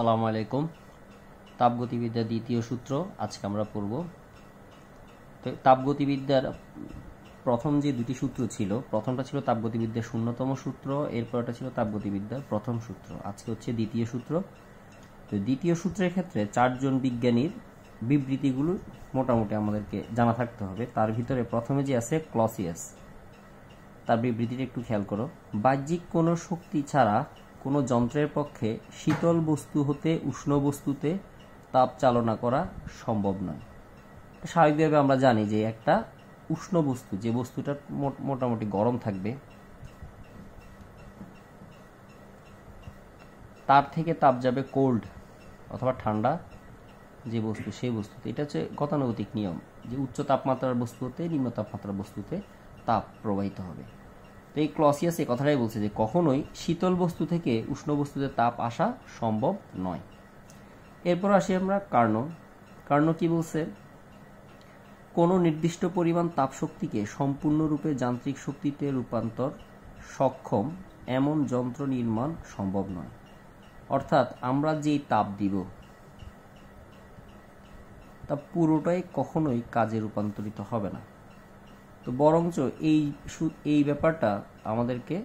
আসসালামু আলাইকুম তাপগতিবিদ্যার দ্বিতীয় সূত্র আজকে আমরা পড়ব তো তাপগতিবিদ্যার প্রথম যে দুটি সূত্র ছিল প্রথমটা ছিল তাপগতিবিদ্যার শূন্যতম সূত্র এরপরটা ছিল তাপগতিবিদ্যার প্রথম সূত্র আজকে হচ্ছে দ্বিতীয় সূত্র তো দ্বিতীয় সূত্রের ক্ষেত্রে চারজন বিজ্ঞানীর বিবৃতিগুলো মোটামুটি আমাদেরকে জানা থাকতে হবে তার ভিতরে প্রথমে যে আছে ক্লসিয়াস তার বিবৃতিটা একটু খেয়াল করো বাহ্যিক কোনো শক্তি ছাড়া কোনো যন্ত্রের পক্ষে শীতল বস্তু হতে উষ্ণ বস্তুতে তাপ চালনা করা সম্ভব নয় স্বাভাবিকভাবে আমরা জানি যে একটা উষ্ণ বস্তু যে বস্তুটা মোটামুটি গরম থাকবে তার থেকে তাপ যাবে কোল্ড অথবা ঠান্ডা যে বস্তু সেই বস্তুতে এটা হচ্ছে গতানুগতিক নিয়ম যে উচ্চ তাপমাত্রার বস্তু হতে নিম্ন তাপমাত্রার বস্তুতে তাপ প্রবাহিত হবে তো এই ক্লসিয়াস এই কথাটাই বলছে যে কখনোই শীতল বস্তু থেকে উষ্ণ বস্তুতে তাপ আসা সম্ভব নয় এরপর আসি আমরা কার্ণ কার্ণ কি বলছে কোনো নির্দিষ্ট পরিমাণ তাপশক্তিকে সম্পূর্ণরূপে যান্ত্রিক শক্তিতে রূপান্তর সক্ষম এমন যন্ত্র নির্মাণ সম্ভব নয় অর্থাৎ আমরা যেই তাপ দিব তা পুরোটাই কখনোই কাজে রূপান্তরিত হবে না তো বরঞ্চ এই এই ব্যাপারটা আমাদেরকে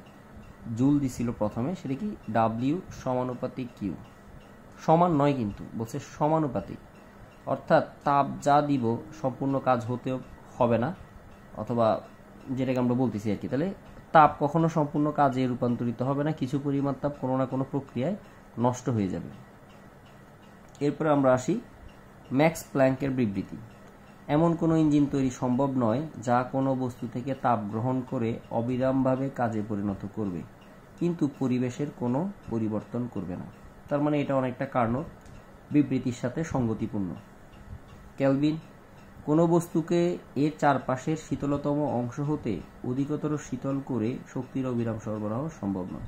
জুল দিছিল প্রথমে সেটা কি ডাব্লিউ সমানুপাতিক কিউ সমান নয় কিন্তু বলছে সমানুপাতিক অর্থাৎ তাপ যা দিব সম্পূর্ণ কাজ হতে হবে না অথবা যেটাকে আমরা বলতেছি আর কি তাহলে তাপ কখনো সম্পূর্ণ কাজে রূপান্তরিত হবে না কিছু পরিমাণ তাপ কোনো না কোনো প্রক্রিয়ায় নষ্ট হয়ে যাবে এরপরে আমরা আসি ম্যাক্স প্ল্যাঙ্কের বিবৃতি এমন কোনো ইঞ্জিন তৈরি সম্ভব নয় যা কোনো বস্তু থেকে তাপ গ্রহণ করে অবিরামভাবে কাজে পরিণত করবে কিন্তু পরিবেশের কোনো পরিবর্তন করবে না তার মানে এটা অনেকটা কারণ বিবৃতির সাথে সঙ্গতিপূর্ণ ক্যালভিন কোনো বস্তুকে এর চারপাশের শীতলতম অংশ হতে অধিকতর শীতল করে শক্তির অবিরাম সরবরাহ সম্ভব নয়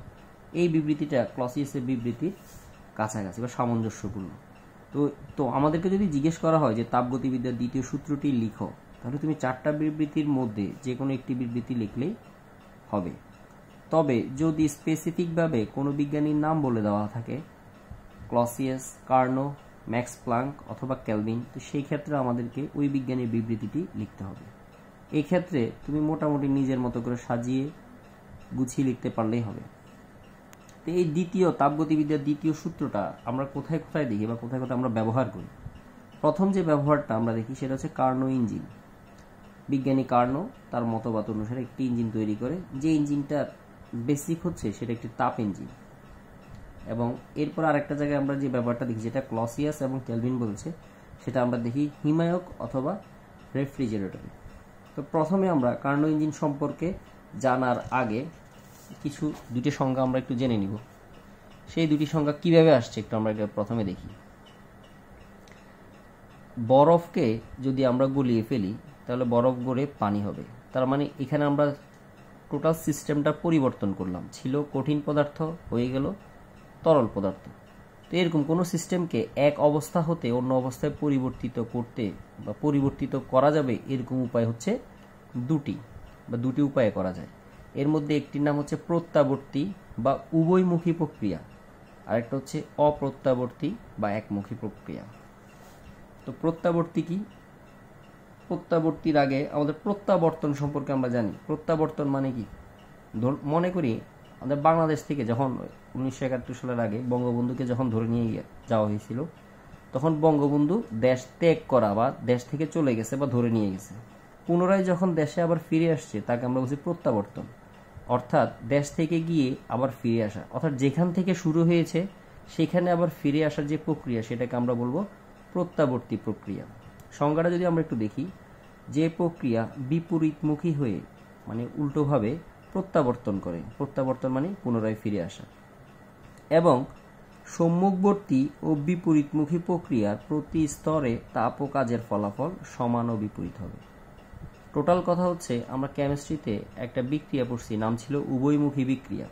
এই বিবৃতিটা ক্লসিয়াসের বিবৃতির কাছাকাছি বা সামঞ্জস্যপূর্ণ তো তো আমাদেরকে যদি জিজ্ঞেস করা হয় যে তাপগতিবিদ্যার দ্বিতীয় সূত্রটি লিখো তাহলে তুমি চারটা বিবৃতির মধ্যে যে কোনো একটি বিবৃতি লিখলেই হবে তবে যদি স্পেসিফিকভাবে কোনো বিজ্ঞানীর নাম বলে দেওয়া থাকে ক্লসিয়াস কার্নো ম্যাক্স প্লাঙ্ক অথবা ক্যালভিন তো সেই ক্ষেত্রে আমাদেরকে ওই বিজ্ঞানীর বিবৃতিটি লিখতে হবে এক্ষেত্রে তুমি মোটামুটি নিজের মতো করে সাজিয়ে গুছিয়ে লিখতে পারলেই হবে তো এই দ্বিতীয় তাপগতিবিদ্যার দ্বিতীয় সূত্রটা আমরা কোথায় কোথায় দেখি বা কোথায় কোথায় আমরা ব্যবহার করি প্রথম যে ব্যবহারটা আমরা দেখি সেটা হচ্ছে কার্নো ইঞ্জিন বিজ্ঞানী কার্নো তার মতবাদ অনুসারে একটি ইঞ্জিন তৈরি করে যে ইঞ্জিনটার বেসিক হচ্ছে সেটা একটি তাপ ইঞ্জিন এবং এরপর আরেকটা জায়গায় আমরা যে ব্যবহারটা দেখি যেটা ক্লসিয়াস এবং ক্যালভিন বলছে সেটা আমরা দেখি হিমায়ক অথবা রেফ্রিজারেটর তো প্রথমে আমরা কার্নো ইঞ্জিন সম্পর্কে জানার আগে কিছু দুটি সংখ্যা আমরা একটু জেনে নিব সেই দুটি সংখ্যা কিভাবে আসছে একটু আমরা প্রথমে দেখি বরফকে যদি আমরা গলিয়ে ফেলি তাহলে বরফ গড়ে পানি হবে তার মানে এখানে আমরা টোটাল সিস্টেমটা পরিবর্তন করলাম ছিল কঠিন পদার্থ হয়ে গেল তরল পদার্থ তো এরকম কোনো সিস্টেমকে এক অবস্থা হতে অন্য অবস্থায় পরিবর্তিত করতে বা পরিবর্তিত করা যাবে এরকম উপায় হচ্ছে দুটি বা দুটি উপায়ে করা যায় এর মধ্যে একটির নাম হচ্ছে প্রত্যাবর্তী বা উভয়মুখী প্রক্রিয়া আরেকটা হচ্ছে অপ্রত্যাবর্তী বা একমুখী প্রক্রিয়া তো প্রত্যাবর্তী কি প্রত্যাবর্তীর আগে আমাদের প্রত্যাবর্তন সম্পর্কে আমরা জানি প্রত্যাবর্তন মানে কি মনে করি আমাদের বাংলাদেশ থেকে যখন উনিশশো একাত্তর সালের আগে বঙ্গবন্ধুকে যখন ধরে নিয়ে যাওয়া হয়েছিল তখন বঙ্গবন্ধু দেশ ত্যাগ করা বা দেশ থেকে চলে গেছে বা ধরে নিয়ে গেছে পুনরায় যখন দেশে আবার ফিরে আসছে তাকে আমরা বলছি প্রত্যাবর্তন অর্থাৎ দেশ থেকে গিয়ে আবার ফিরে আসা অর্থাৎ যেখান থেকে শুরু হয়েছে সেখানে আবার ফিরে আসার যে প্রক্রিয়া সেটাকে আমরা বলবো প্রত্যাবর্তী প্রক্রিয়া সংজ্ঞাটা যদি আমরা একটু দেখি যে প্রক্রিয়া বিপরীতমুখী হয়ে মানে উল্টোভাবে প্রত্যাবর্তন করে প্রত্যাবর্তন মানে পুনরায় ফিরে আসা এবং সম্মুখবর্তী ও বিপরীতমুখী প্রক্রিয়ার প্রতি স্তরে তাপ ও কাজের ফলাফল সমান ও বিপরীত হবে টোটাল কথা হচ্ছে আমরা কেমিস্ট্রিতে একটা বিক্রিয়া পড়ছি নাম ছিল উভয়মুখী বিক্রিয়া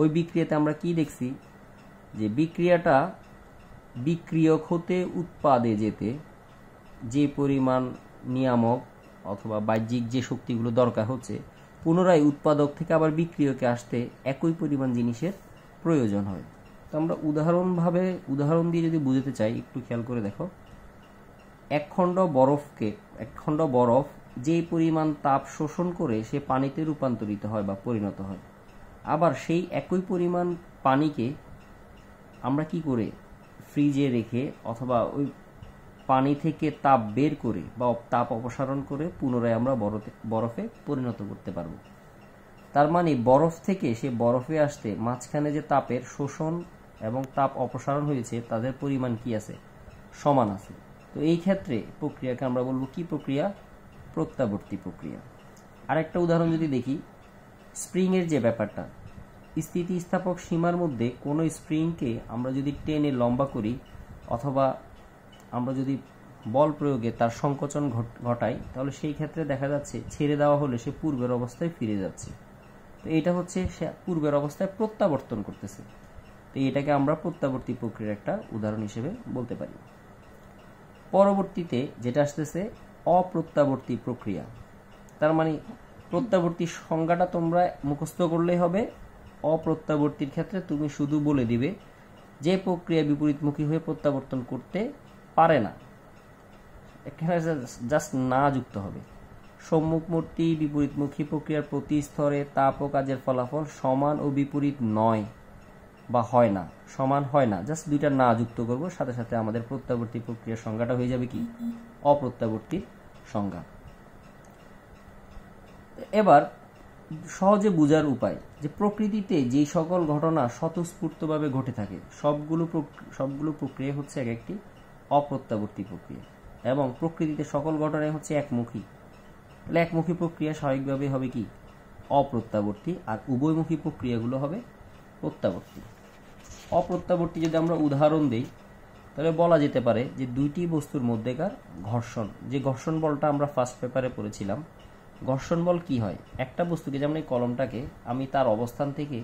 ওই বিক্রিয়াতে আমরা কি দেখছি যে বিক্রিয়াটা বিক্রিয়ক হতে উৎপাদে যেতে যে পরিমাণ নিয়ামক অথবা বাহ্যিক যে শক্তিগুলো দরকার হচ্ছে পুনরায় উৎপাদক থেকে আবার বিক্রিয়কে আসতে একই পরিমাণ জিনিসের প্রয়োজন হয় তো আমরা উদাহরণভাবে উদাহরণ দিয়ে যদি বুঝতে চাই একটু খেয়াল করে দেখো একখণ্ড বরফকে একখণ্ড বরফ যে পরিমাণ তাপ শোষণ করে সে পানিতে রূপান্তরিত হয় বা পরিণত হয় আবার সেই একই পরিমাণ পানিকে আমরা কি করে ফ্রিজে রেখে অথবা ওই পানি থেকে তাপ বের করে বা তাপ অপসারণ করে পুনরায় আমরা বরফে পরিণত করতে পারব তার মানে বরফ থেকে সে বরফে আসতে মাঝখানে যে তাপের শোষণ এবং তাপ অপসারণ হয়েছে তাদের পরিমাণ কি আছে সমান আছে তো এই ক্ষেত্রে প্রক্রিয়াকে আমরা বলবো কি প্রক্রিয়া প্রত্যাবর্তী প্রক্রিয়া আরেকটা উদাহরণ যদি দেখি স্প্রিংয়ের যে ব্যাপারটা স্থিতিস্থাপক সীমার মধ্যে কোনো স্প্রিংকে আমরা যদি টেনে লম্বা করি অথবা আমরা যদি বল প্রয়োগে তার সংকোচন ঘটাই তাহলে সেই ক্ষেত্রে দেখা যাচ্ছে ছেড়ে দেওয়া হলে সে পূর্বের অবস্থায় ফিরে যাচ্ছে তো এটা হচ্ছে সে পূর্বের অবস্থায় প্রত্যাবর্তন করতেছে তো এটাকে আমরা প্রত্যাবর্তী প্রক্রিয়ার একটা উদাহরণ হিসেবে বলতে পারি পরবর্তীতে যেটা আসতেছে অপ্রত্যাবর্তী প্রক্রিয়া তার মানে প্রত্যাবর্তী সংজ্ঞাটা তোমরা মুখস্থ করলেই হবে অপ্রত্যাবর্তীর ক্ষেত্রে তুমি শুধু বলে দিবে যে প্রক্রিয়া বিপরীতমুখী হয়ে প্রত্যাবর্তন করতে পারে না এখানে জাস্ট না যুক্ত হবে সম্মুখমূর্তি বিপরীতমুখী প্রক্রিয়ার প্রতি স্তরে তাপ ও কাজের ফলাফল সমান ও বিপরীত নয় বা হয় না সমান হয় না জাস্ট দুইটা না যুক্ত করব সাথে সাথে আমাদের প্রত্যাবর্তী প্রক্রিয়ার সংজ্ঞাটা হয়ে যাবে কি অপ্রত্যাবর্তীর সংজ্ঞা এবার সহজে বোঝার উপায় যে প্রকৃতিতে যেই সকল ঘটনা স্বতঃস্ফূর্তভাবে ঘটে থাকে সবগুলো সবগুলো প্রক্রিয়া হচ্ছে এক একটি অপ্রত্যাবর্তী প্রক্রিয়া এবং প্রকৃতিতে সকল ঘটনাই হচ্ছে একমুখী তাহলে একমুখী প্রক্রিয়া স্বাভাবিকভাবে হবে কি অপ্রত্যাবর্তী আর উভয়মুখী প্রক্রিয়াগুলো হবে প্রত্যাবর্তী অপ্রত্যাবর্তী যদি আমরা উদাহরণ দিই তাহলে বলা যেতে পারে যে দুইটি বস্তুর মধ্যেকার ঘর্ষণ যে ঘর্ষণ বলটা আমরা ফার্স্ট পেপারে পড়েছিলাম ঘর্ষণ বল কি হয় একটা বস্তুকে যেমন এই কলমটাকে আমি তার অবস্থান থেকে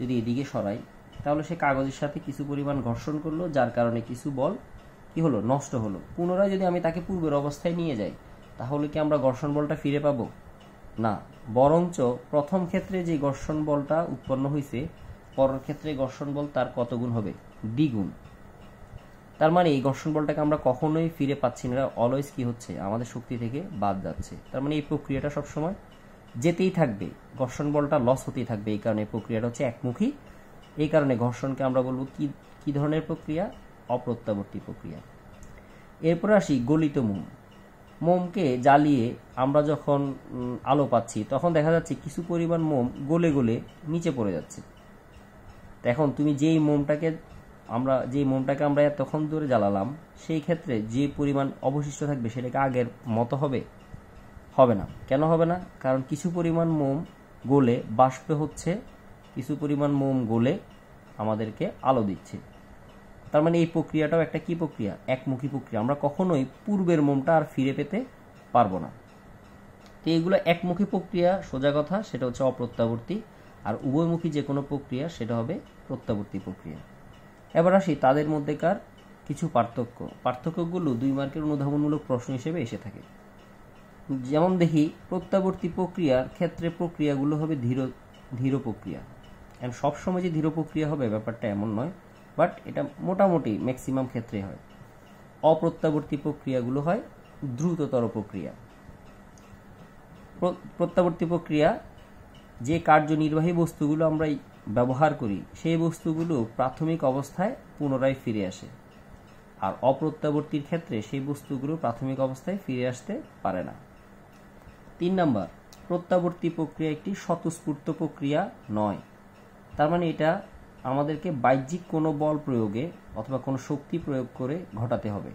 যদি এদিকে সরাই তাহলে সে কাগজের সাথে কিছু পরিমাণ ঘর্ষণ করলো যার কারণে কিছু বল কি হলো নষ্ট হলো পুনরায় যদি আমি তাকে পূর্বের অবস্থায় নিয়ে যাই তাহলে কি আমরা ঘর্ষণ বলটা ফিরে পাবো না বরঞ্চ প্রথম ক্ষেত্রে যে ঘর্ষণ বলটা উৎপন্ন হয়েছে পরের ক্ষেত্রে ঘর্ষণ বল তার কত গুণ হবে দ্বিগুণ তার মানে এই ঘর্ষণ বলটাকে আমরা কখনোই ফিরে পাচ্ছি না অলওয়েজ কি হচ্ছে আমাদের শক্তি থেকে বাদ যাচ্ছে তার মানে এই প্রক্রিয়াটা সবসময় যেতেই থাকবে ঘর্ষণ বলটা লস হতেই থাকবে এই কারণে প্রক্রিয়াটা হচ্ছে একমুখী এই কারণে ঘর্ষণকে আমরা বলবো কি কি ধরনের প্রক্রিয়া অপ্রত্যাবর্তী প্রক্রিয়া এরপর আসি গলিত মোম মোমকে জ্বালিয়ে আমরা যখন আলো পাচ্ছি তখন দেখা যাচ্ছে কিছু পরিমাণ মোম গলে গলে নিচে পড়ে যাচ্ছে তো এখন তুমি যেই মোমটাকে আমরা যেই মোমটাকে আমরা এতক্ষণ দূরে জ্বালালাম সেই ক্ষেত্রে যে পরিমাণ অবশিষ্ট থাকবে সেটাকে আগের মতো হবে হবে না কেন হবে না কারণ কিছু পরিমাণ মোম গলে বাষ্প হচ্ছে কিছু পরিমাণ মোম গলে আমাদেরকে আলো দিচ্ছে তার মানে এই প্রক্রিয়াটাও একটা কী প্রক্রিয়া একমুখী প্রক্রিয়া আমরা কখনোই পূর্বের মোমটা আর ফিরে পেতে পারবো না তো এইগুলো একমুখী প্রক্রিয়া সোজা কথা সেটা হচ্ছে অপ্রত্যাবর্তী আর উভয়মুখী যে কোনো প্রক্রিয়া সেটা হবে প্রত্যাবর্তী প্রক্রিয়া এবার আসি তাদের মধ্যেকার কিছু পার্থক্য পার্থক্যগুলো দুই মার্কের অনুধাবনমূলক প্রশ্ন হিসেবে এসে থাকে যেমন দেখি প্রত্যাবর্তী প্রক্রিয়ার ক্ষেত্রে প্রক্রিয়াগুলো হবে ধীর ধীর প্রক্রিয়া অ্যান্ড সবসময় যে ধীর প্রক্রিয়া হবে ব্যাপারটা এমন নয় বাট এটা মোটামুটি ম্যাক্সিমাম ক্ষেত্রে হয় অপ্রত্যাবর্তী প্রক্রিয়াগুলো হয় দ্রুততর প্রক্রিয়া প্রত্যাবর্তী প্রক্রিয়া যে কার্যনির্বাহী বস্তুগুলো আমরা ব্যবহার করি সেই বস্তুগুলো প্রাথমিক অবস্থায় পুনরায় ফিরে আসে আর অপ্রত্যাবর্তীর ক্ষেত্রে সেই বস্তুগুলো প্রাথমিক অবস্থায় ফিরে আসতে পারে না তিন নম্বর প্রত্যাবর্তী প্রক্রিয়া একটি স্বতঃস্ফূর্ত প্রক্রিয়া নয় তার মানে এটা আমাদেরকে বাহ্যিক কোনো বল প্রয়োগে অথবা কোনো শক্তি প্রয়োগ করে ঘটাতে হবে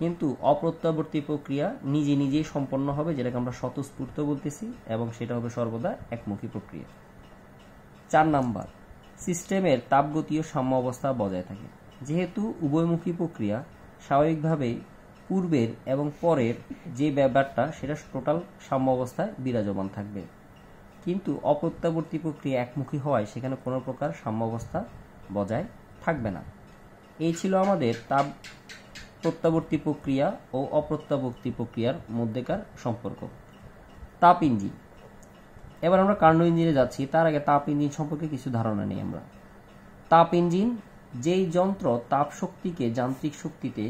কিন্তু অপ্রত্যাবর্তী প্রক্রিয়া নিজে নিজেই সম্পন্ন হবে যেটাকে আমরা স্বতঃস্ফূর্ত বলতেছি এবং সেটা হবে সর্বদা একমুখী প্রক্রিয়া চার নাম্বার সিস্টেমের তাপগতীয় সাম্য অবস্থা বজায় থাকে যেহেতু উভয়মুখী প্রক্রিয়া স্বাভাবিকভাবে পূর্বের এবং পরের যে ব্যাপারটা সেটা টোটাল সাম্য অবস্থায় বিরাজমান থাকবে কিন্তু অপ্রত্যাবর্তী প্রক্রিয়া একমুখী হওয়ায় সেখানে কোনো প্রকার সাম্য অবস্থা বজায় থাকবে না এই ছিল আমাদের তাপ প্রত্যাবর্তী প্রক্রিয়া ও অপ্রত্যাবর্তী প্রক্রিয়ার মধ্যেকার সম্পর্ক তাপ ইঞ্জিন এবার আমরা কার্নো ইঞ্জিনে যাচ্ছি তার আগে তাপ ইঞ্জিন সম্পর্কে কিছু ধারণা নেই আমরা তাপ ইঞ্জিন যেই যন্ত্র তাপ শক্তিকে যান্ত্রিক শক্তিতে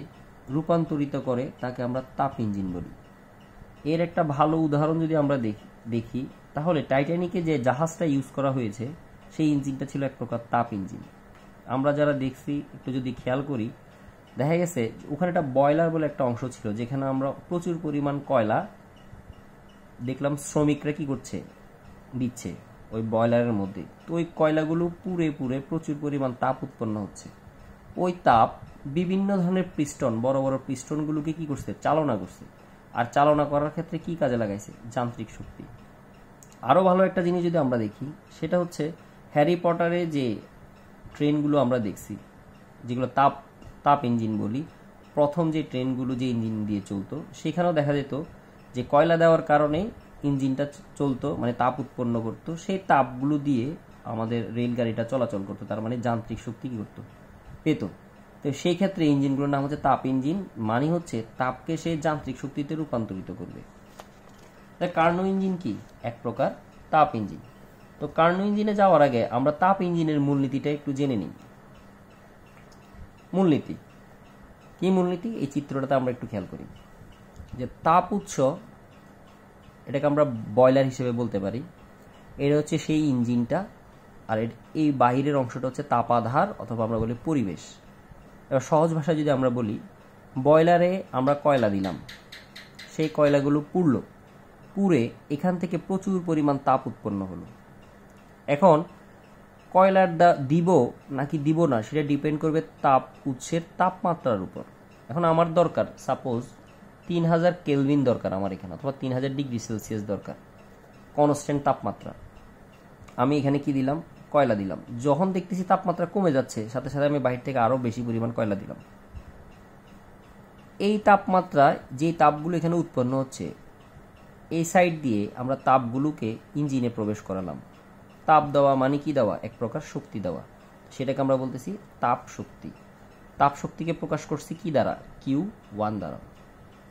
রূপান্তরিত করে তাকে আমরা তাপ ইঞ্জিন বলি এর একটা ভালো উদাহরণ যদি আমরা দেখি দেখি তাহলে টাইটানিকে যে জাহাজটা ইউজ করা হয়েছে সেই ইঞ্জিনটা ছিল এক প্রকার তাপ ইঞ্জিন আমরা যারা দেখছি একটু যদি খেয়াল করি দেখা গেছে ওখানে একটা বয়লার বলে একটা অংশ ছিল যেখানে আমরা প্রচুর পরিমাণ কয়লা দেখলাম শ্রমিকরা কি করছে দিচ্ছে ওই বয়লারের মধ্যে তো ওই কয়লাগুলো পুড়ে পুড়ে প্রচুর পরিমাণ তাপ উৎপন্ন হচ্ছে ওই তাপ বিভিন্ন ধরনের পিস্টন বড় বড় পিস্টনগুলোকে কি করছে চালনা করছে আর চালনা করার ক্ষেত্রে কি কাজে লাগাইছে যান্ত্রিক শক্তি আরও ভালো একটা জিনিস যদি আমরা দেখি সেটা হচ্ছে হ্যারি পটারে যে ট্রেনগুলো আমরা দেখছি যেগুলো তাপ তাপ ইঞ্জিন বলি প্রথম যে ট্রেনগুলো যে ইঞ্জিন দিয়ে চলতো সেখানেও দেখা যেত যে কয়লা দেওয়ার কারণে ইঞ্জিনটা চলতো মানে তাপ উৎপন্ন করতো সেই তাপগুলো দিয়ে আমাদের রেলগাড়িটা চলাচল করতো তার মানে যান্ত্রিক শক্তি কী করতো পেত তো সেই ক্ষেত্রে ইঞ্জিনগুলোর নাম হচ্ছে তাপ ইঞ্জিন মানে হচ্ছে তাপকে সে যান্ত্রিক শক্তিতে রূপান্তরিত করবে তাই কার্নো ইঞ্জিন কি এক প্রকার তাপ ইঞ্জিন তো কার্নো ইঞ্জিনে যাওয়ার আগে আমরা তাপ ইঞ্জিনের মূলনীতিটা একটু জেনে নিই মূলনীতি কী মূলনীতি এই চিত্রটাতে আমরা একটু খেয়াল করি যে তাপ উৎস এটাকে আমরা বয়লার হিসেবে বলতে পারি এটা হচ্ছে সেই ইঞ্জিনটা আর এই বাহিরের অংশটা হচ্ছে তাপাধার অথবা আমরা বলি পরিবেশ এবার সহজ ভাষায় যদি আমরা বলি বয়লারে আমরা কয়লা দিলাম সেই কয়লাগুলো পুড়ল পুড়ে এখান থেকে প্রচুর পরিমাণ তাপ উৎপন্ন হলো এখন কয়লার দিব নাকি দিব না সেটা ডিপেন্ড করবে তাপ উৎসের তাপমাত্রার উপর এখন আমার দরকার সাপোজ তিন হাজার কেলভিন দরকার আমার এখানে অথবা তিন হাজার ডিগ্রি সেলসিয়াস দরকার কনস্ট্যান্ট তাপমাত্রা আমি এখানে কি দিলাম কয়লা দিলাম যখন দেখতেছি তাপমাত্রা কমে যাচ্ছে সাথে সাথে আমি বাহির থেকে আরও বেশি পরিমাণ কয়লা দিলাম এই তাপমাত্রায় যে তাপগুলো এখানে উৎপন্ন হচ্ছে এই সাইড দিয়ে আমরা তাপগুলোকে ইঞ্জিনে প্রবেশ করালাম তাপ দেওয়া মানে কি দেওয়া এক প্রকার শক্তি দেওয়া সেটাকে আমরা বলতেছি তাপ শক্তি তাপ শক্তিকে প্রকাশ করছি কি দ্বারা কিউ ওয়ান দ্বারা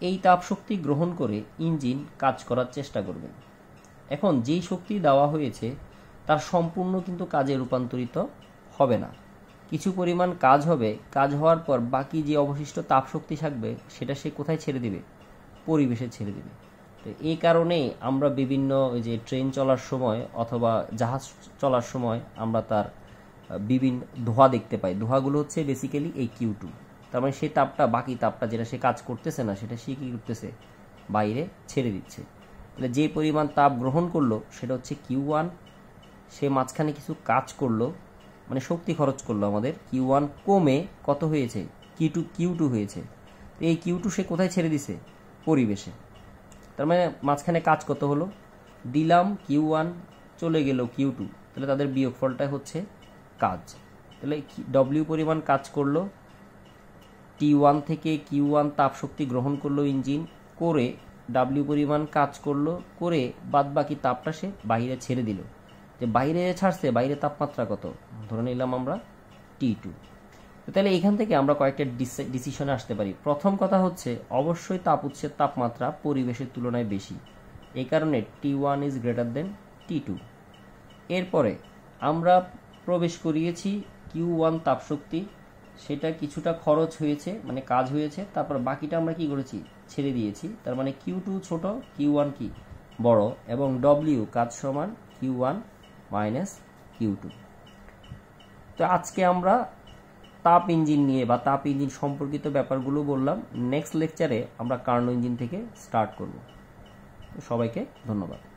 এই তাপ শক্তি গ্রহণ করে ইঞ্জিন কাজ করার চেষ্টা করবে এখন যেই শক্তি দেওয়া হয়েছে তার সম্পূর্ণ কিন্তু কাজে রূপান্তরিত হবে না কিছু পরিমাণ কাজ হবে কাজ হওয়ার পর বাকি যে অবশিষ্ট তাপ শক্তি থাকবে সেটা সে কোথায় ছেড়ে দিবে পরিবেশে ছেড়ে দিবে এই কারণেই আমরা বিভিন্ন ওই যে ট্রেন চলার সময় অথবা জাহাজ চলার সময় আমরা তার বিভিন্ন ধোঁয়া দেখতে পাই ধোঁয়াগুলো হচ্ছে বেসিক্যালি এই কিউ টু তার মানে সেই তাপটা বাকি তাপটা যেটা সে কাজ করতেছে না সেটা সে কী করতেছে বাইরে ছেড়ে দিচ্ছে তাহলে যে পরিমাণ তাপ গ্রহণ করলো সেটা হচ্ছে কিউ ওয়ান সে মাঝখানে কিছু কাজ করলো মানে শক্তি খরচ করলো আমাদের কিউ ওয়ান কমে কত হয়েছে কিউ টু কিউ টু হয়েছে তো এই কিউ টু সে কোথায় ছেড়ে দিছে পরিবেশে তার মানে মাঝখানে কাজ কত হলো দিলাম কিউ ওয়ান চলে গেল কিউ টু তাহলে তাদের বিয়োগফলটা হচ্ছে কাজ তাহলে ডব্লিউ পরিমাণ কাজ করলো টি ওয়ান থেকে কিউ ওয়ান তাপশক্তি গ্রহণ করলো ইঞ্জিন করে ডাব্লিউ পরিমাণ কাজ করলো করে বাদ বাকি তাপটা সে বাইরে ছেড়ে দিল যে বাইরে ছাড়ছে বাইরে তাপমাত্রা কত ধরে নিলাম আমরা টি টু তাহলে এখান থেকে আমরা কয়েকটা ডিসিশনে আসতে পারি প্রথম কথা হচ্ছে অবশ্যই তাপ উৎসের তাপমাত্রা পরিবেশের তুলনায় বেশি এ কারণে T one is greater than T two এরপরে আমরা প্রবেশ করিয়েছি কিউ ওয়ান তাপশক্তি সেটা কিছুটা খরচ হয়েছে মানে কাজ হয়েছে তারপর বাকিটা আমরা কি করেছি ছেড়ে দিয়েছি তার মানে কিউ টু ছোটো কিউ ওয়ান কি বড় এবং ডব্লিউ কাজ সমান Q one minus Q two তো আজকে আমরা তাপ ইঞ্জিন নিয়ে বা তাপ ইঞ্জিন সম্পর্কিত ব্যাপারগুলো বললাম নেক্সট লেকচারে আমরা কার্ন ইঞ্জিন থেকে স্টার্ট করব সবাইকে ধন্যবাদ